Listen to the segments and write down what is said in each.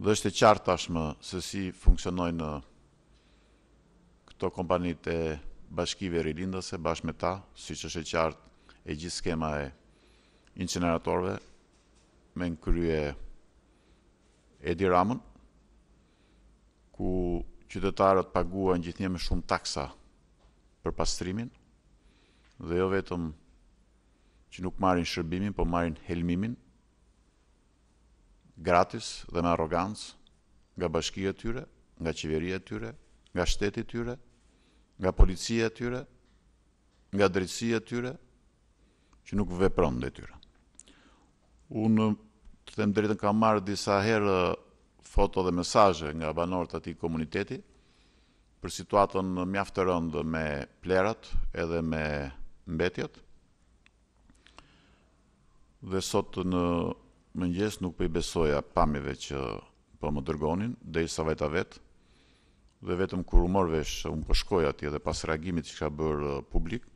dhe është e qartë tashmë se si funksionojnë këto kompanit e bashkive rilindëse bashkë me ta, si që është e qartë e gjithë skema e inceneratorve me në krye Edi Ramën, ku qytetarët në gjithë një me shumë taksa për pastrimin, dhe jo vetëm që nuk marin shërbimin, po marin helmimin, gratis dhe me arogans nga bashkia tyre, nga qeveria tyre, nga shteti tyre, nga policia tyre, nga drejtësia tyre, që nuk vepron dhe tyre. Unë të them drejtën kam marrë disa herë foto dhe mesazhe nga banorët ati komuniteti për situatën mjaft të rëndë me plerat edhe me mbetjet. Dhe sot në më njës nuk për po i besoja pamjeve që për po më dërgonin, dhe i sa vajta vetë, dhe vetëm kur u morë vesh, unë përshkoj po ati edhe pas reagimit që ka bërë uh, publik,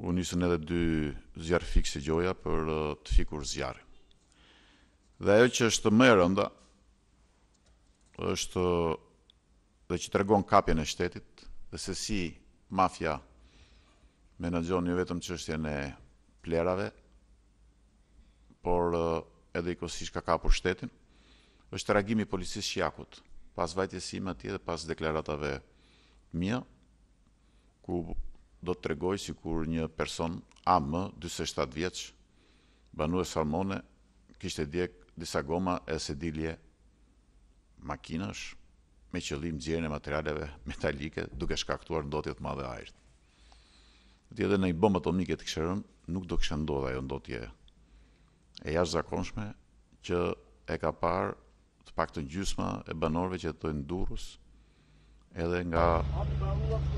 unë njësën edhe dy zjarë si gjoja për uh, të fikur zjarë. Dhe ajo që është më e rënda, është dhe që të regon kapjen e shtetit, dhe se si mafia menagjon një jo vetëm që është e plerave, por uh, edhe i kosisht ka kapur shtetin, është reagimi policisë shqiakut, pas vajtjesime atje dhe pas deklaratave mija, ku do të tregoj si kur një person AM 27 vjeç, banu e salmone, kishte djek disa goma e sedilje makinash me qëllim gjerën e materialeve metalike duke shkaktuar ndotje të madhe ajrët. Dhe edhe në i bomba atomike të kësherën, nuk do kështë ndodhe ajo ndotje e jashtë zakonshme që e ka parë të pak të gjysma e banorve që të në durus edhe nga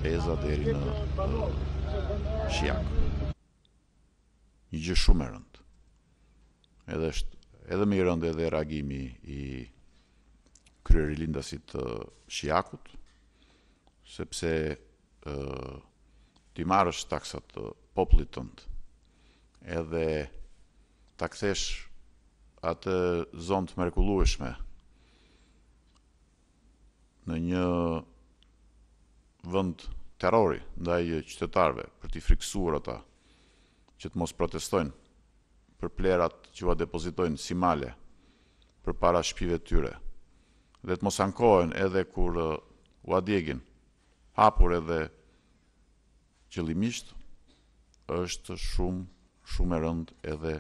Eza deri në Shiak. Një gjë shumë e rëndë. Edhe është edhe më i rëndë edhe reagimi i kryeri lindasit të Shiakut, sepse ë ti marrësh taksat popullit tënd. Edhe ta kthesh atë zonë të mrekullueshme në një vend terrori ndaj qytetarëve për t'i friksuar ata që të mos protestojnë për plerat që va depozitojnë si male për para shpive tyre dhe të mos ankohen edhe kur u uh, adjegin hapur edhe qëllimisht është shumë shumë e rënd edhe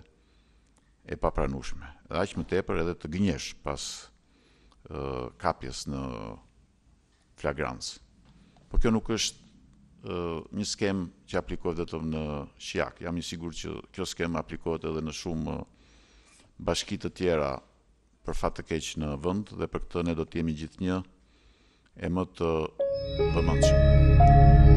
e papranueshme. Dhe aq më tepër edhe të gënjesh pas ë kapjes në flagrancë. Por kjo nuk është ë një skem që aplikohet vetëm në Shiak. Jam i sigurt që kjo skem aplikohet edhe në shumë bashki të tjera për fat të keq në vend dhe për këtë ne do të jemi gjithnjë e më të vëmendshëm.